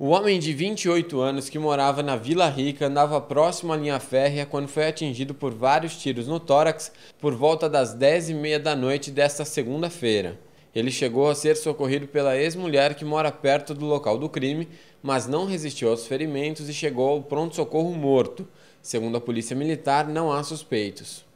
O homem de 28 anos que morava na Vila Rica andava próximo à linha férrea quando foi atingido por vários tiros no tórax por volta das 10h30 da noite desta segunda-feira. Ele chegou a ser socorrido pela ex-mulher que mora perto do local do crime, mas não resistiu aos ferimentos e chegou ao pronto-socorro morto. Segundo a Polícia Militar, não há suspeitos.